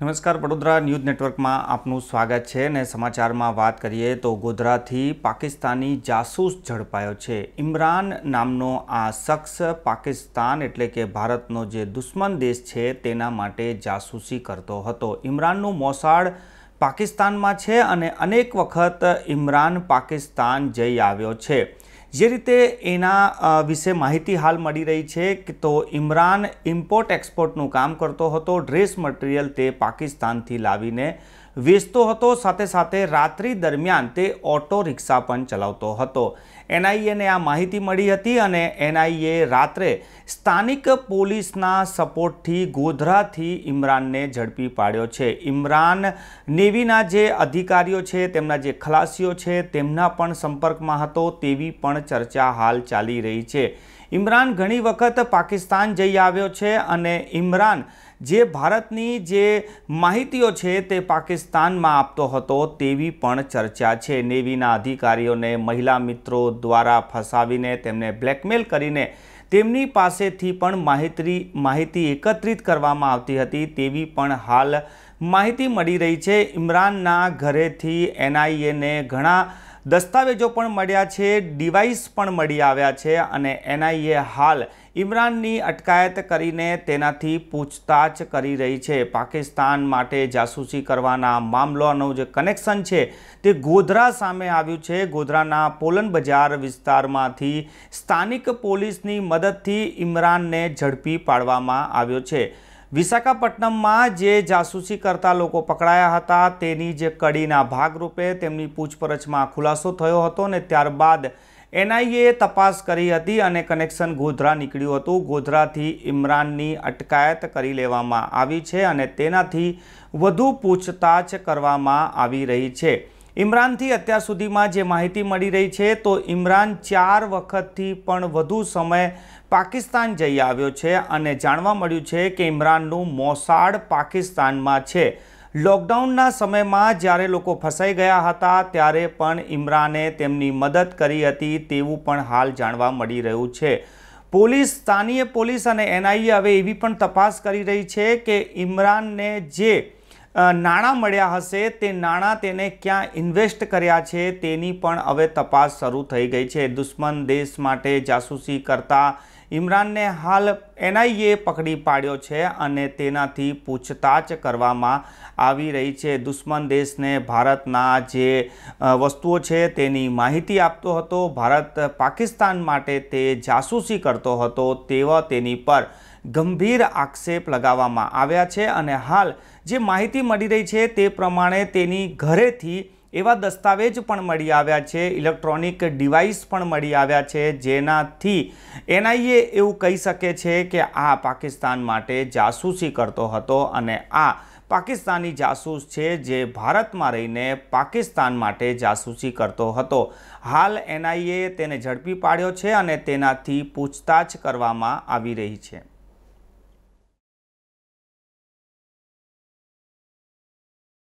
નમસ્કાર વડોદરા ન્યૂઝ નેટવર્કમાં આપનું સ્વાગત છે અને સમાચારમાં વાત કરીએ તો ગોધરાથી પાકિસ્તાની જાસૂસ ઝડપાયો છે ઇમરાન નામનો આ શખ્સ પાકિસ્તાન એટલે કે ભારતનો જે દુશ્મન દેશ છે તેના માટે જાસૂસી કરતો હતો ઇમરાનનું મોસાળ પાકિસ્તાનમાં છે અને અનેક વખત ઇમરાન પાકિસ્તાન જઈ આવ્યો છે જે રીતે એના વિશે માહિતી હાલ મળી રહી છે કે તો ઇમરાન ઇમ્પોર્ટ એક્સપોર્ટનું કામ કરતો હતો ડ્રેસ મટીરિયલ તે પાકિસ્તાનથી લાવીને વેચતો હતો સાથે સાથે રાત્રિ દરમિયાન તે ઓટો રિક્ષા પણ ચલાવતો હતો એનઆઈએને આ માહિતી મળી હતી અને એનઆઈએ રાત્રે સ્થાનિક પોલીસના સપોર્ટથી ગોધરાથી ઇમરાનને ઝડપી પાડ્યો છે ઇમરાન નેવીના જે અધિકારીઓ છે તેમના જે ખલાસીઓ છે તેમના પણ સંપર્કમાં હતો તેવી પણ ચર્ચા હાલ ચાલી રહી છે ઇમરાન ઘણી વખત પાકિસ્તાન જઈ આવ્યો છે અને ઇમરાન જે ભારતની જે માહિતીઓ છે તે પાકિસ્તાનમાં આપતો હતો તેવી પણ ચર્ચા છે નેવીના અધિકારીઓને મહિલા મિત્રો દ્વારા ફસાવીને તેમને બ્લેકમેલ કરીને તેમની પાસેથી પણ માહિતી માહિતી એકત્રિત કરવામાં આવતી હતી તેવી પણ હાલ માહિતી મળી રહી છે ઇમરાનના ઘરેથી એનઆઈએને ઘણા દસ્તાવેજો પણ મળ્યા છે ડિવાઇસ પણ મળી આવ્યા છે અને એનઆઈએ હાલ ઇમરાનની અટકાયત કરીને તેનાથી પૂછતાછ કરી રહી છે પાકિસ્તાન માટે જાસૂસી કરવાના મામલાનું જે કનેક્શન છે તે ગોધરા સામે આવ્યું છે ગોધરાના પોલન બજાર વિસ્તારમાંથી સ્થાનિક પોલીસની મદદથી ઇમરાનને ઝડપી પાડવામાં આવ્યો છે વિશાખાપટ્ટનમમાં જે જાસૂસી કરતા લોકો પકડાયા હતા તેની જે કડીના ભાગરૂપે તેમની પૂછપરછમાં ખુલાસો થયો હતો અને ત્યારબાદ એનઆઈએ તપાસ કરી હતી અને કનેક્શન ગોધરા નીકળ્યું હતું ગોધરાથી ઇમરાનની અટકાયત કરી લેવામાં આવી છે અને તેનાથી વધુ પૂછતાછ કરવામાં આવી રહી છે ઇમરાનથી અત્યાર સુધીમાં જે માહિતી મળી રહી છે તો ઇમરાન ચાર વખતથી પણ વધુ સમય પાકિસ્તાન જઈ આવ્યો છે અને જાણવા મળ્યું છે કે ઇમરાનનું મોસાડ પાકિસ્તાનમાં છે લોકડાઉનના સમયમાં જ્યારે લોકો ફસાઈ ગયા હતા ત્યારે પણ ઇમરાને તેમની મદદ કરી હતી તેવું પણ હાલ જાણવા મળી રહ્યું છે પોલીસ સ્થાનીય પોલીસ અને એનઆઈએ હવે એવી પણ તપાસ કરી રહી છે કે ઇમરાનને જે નાણાં મળ્યા હશે તે નાણાં તેને ક્યાં ઇન્વેસ્ટ કર્યા છે તેની પણ હવે તપાસ શરૂ થઈ ગઈ છે દુશ્મન દેશ માટે જાસૂસી કરતા ઇમરાનને હાલ એનઆઈએ પકડી પાડ્યો છે અને તેનાથી પૂછતાછ કરવામાં આવી રહી છે દુશ્મન દેશને ભારતના જે વસ્તુઓ છે તેની માહિતી આપતો હતો ભારત પાકિસ્તાન માટે તે જાસૂસી કરતો હતો તેવા તેની પર ગંભીર આક્ષેપ લગાવવામાં આવ્યા છે અને હાલ જે માહિતી મળી રહી છે તે પ્રમાણે તેની ઘરેથી એવા દસ્તાવેજ પણ મળી આવ્યા છે ઇલેક્ટ્રોનિક ડિવાઇસ પણ મળી આવ્યા છે જેનાથી એનઆઈએ એવું કહી શકે છે કે આ પાકિસ્તાન માટે જાસૂસી કરતો હતો અને આ પાકિસ્તાની જાસૂસ છે જે ભારતમાં રહીને પાકિસ્તાન માટે જાસૂસી કરતો હતો હાલ એનઆઈએ તેને ઝડપી પાડ્યો છે અને તેનાથી પૂછતાછ કરવામાં આવી રહી છે